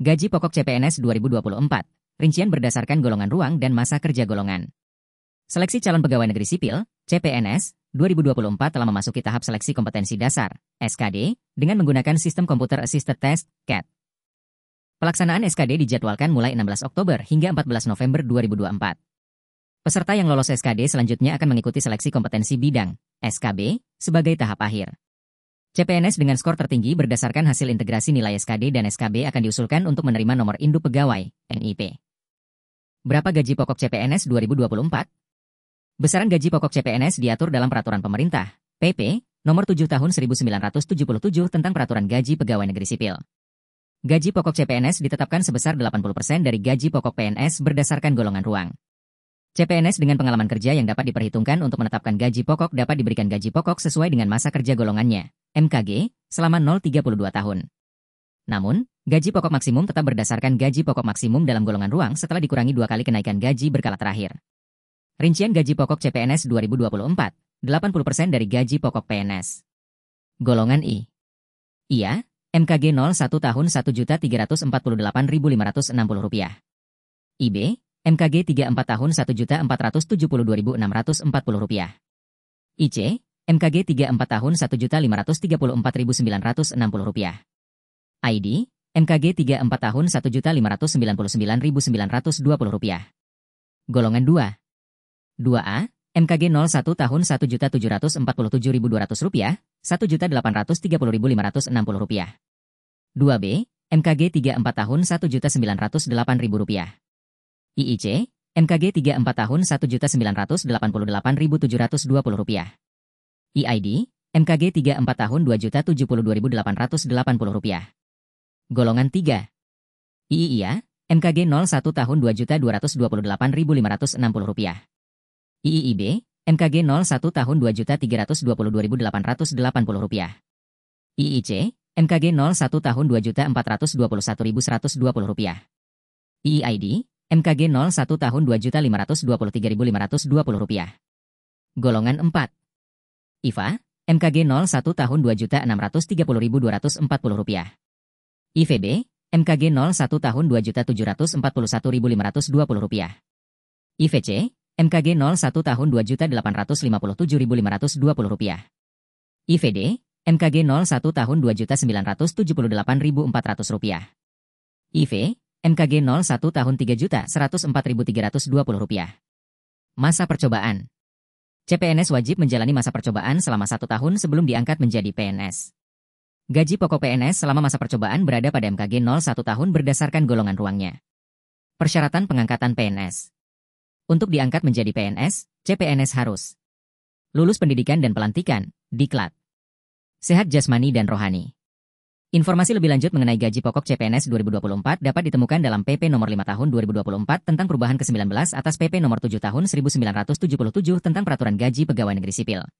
Gaji pokok CPNS 2024, rincian berdasarkan golongan ruang dan masa kerja golongan. Seleksi calon pegawai negeri sipil, CPNS, 2024 telah memasuki tahap seleksi kompetensi dasar, SKD, dengan menggunakan sistem komputer Assisted Test, CAT. Pelaksanaan SKD dijadwalkan mulai 16 Oktober hingga 14 November 2024. Peserta yang lolos SKD selanjutnya akan mengikuti seleksi kompetensi bidang, SKB, sebagai tahap akhir. CPNS dengan skor tertinggi berdasarkan hasil integrasi nilai SKD dan SKB akan diusulkan untuk menerima nomor induk pegawai, NIP. Berapa gaji pokok CPNS 2024? Besaran gaji pokok CPNS diatur dalam peraturan pemerintah, PP, nomor 7 tahun 1977 tentang peraturan gaji pegawai negeri sipil. Gaji pokok CPNS ditetapkan sebesar 80% dari gaji pokok PNS berdasarkan golongan ruang. CPNS dengan pengalaman kerja yang dapat diperhitungkan untuk menetapkan gaji pokok dapat diberikan gaji pokok sesuai dengan masa kerja golongannya, MKG, selama 032 tahun. Namun, gaji pokok maksimum tetap berdasarkan gaji pokok maksimum dalam golongan ruang setelah dikurangi dua kali kenaikan gaji berkala terakhir. Rincian gaji pokok CPNS 2024, 80% dari gaji pokok PNS. Golongan I. Ia MKG 01 tahun 1.348.560 rupiah. IB, MKG 34 tahun Rp1.472.640. IC, MKG 34 tahun Rp1.534.960. ID, MKG 34 tahun Rp1.599.920. Golongan 2. 2A, MKG 01 tahun Rp1.747.200, Rp1.830.560. 2B, MKG 34 tahun Rp1.908.000. IIC, MKG 34 tahun 1.988.720 rupiah. IID, MKG 34 tahun 2.072.880 rupiah. Golongan 3. IIIA, MKG 01 tahun 2.228.560 rupiah. IIIB, MKG 01 tahun 2.322.880 rupiah. IIC, MKG 01 tahun 2.421.120 rupiah. IID, MKG 01 tahun 2.523.520 rupiah. Golongan 4. IVA, MKG 01 tahun 2.630.240 rupiah. IVB, MKG 01 tahun 2.741.520 rupiah. IVC, MKG 01 tahun 2.857.520 rupiah. IVD, MKG 01 tahun 2.978.400 rupiah. IV, MKG 01 tahun 3.104.320 rupiah. Masa percobaan. CPNS wajib menjalani masa percobaan selama satu tahun sebelum diangkat menjadi PNS. Gaji pokok PNS selama masa percobaan berada pada MKG 01 tahun berdasarkan golongan ruangnya. Persyaratan pengangkatan PNS. Untuk diangkat menjadi PNS, CPNS harus lulus pendidikan dan pelantikan, diklat, sehat jasmani dan rohani. Informasi lebih lanjut mengenai gaji pokok CPNS 2024 dapat ditemukan dalam PP nomor 5 tahun 2024 tentang perubahan ke-19 atas PP nomor 7 tahun 1977 tentang peraturan gaji pegawai negeri sipil.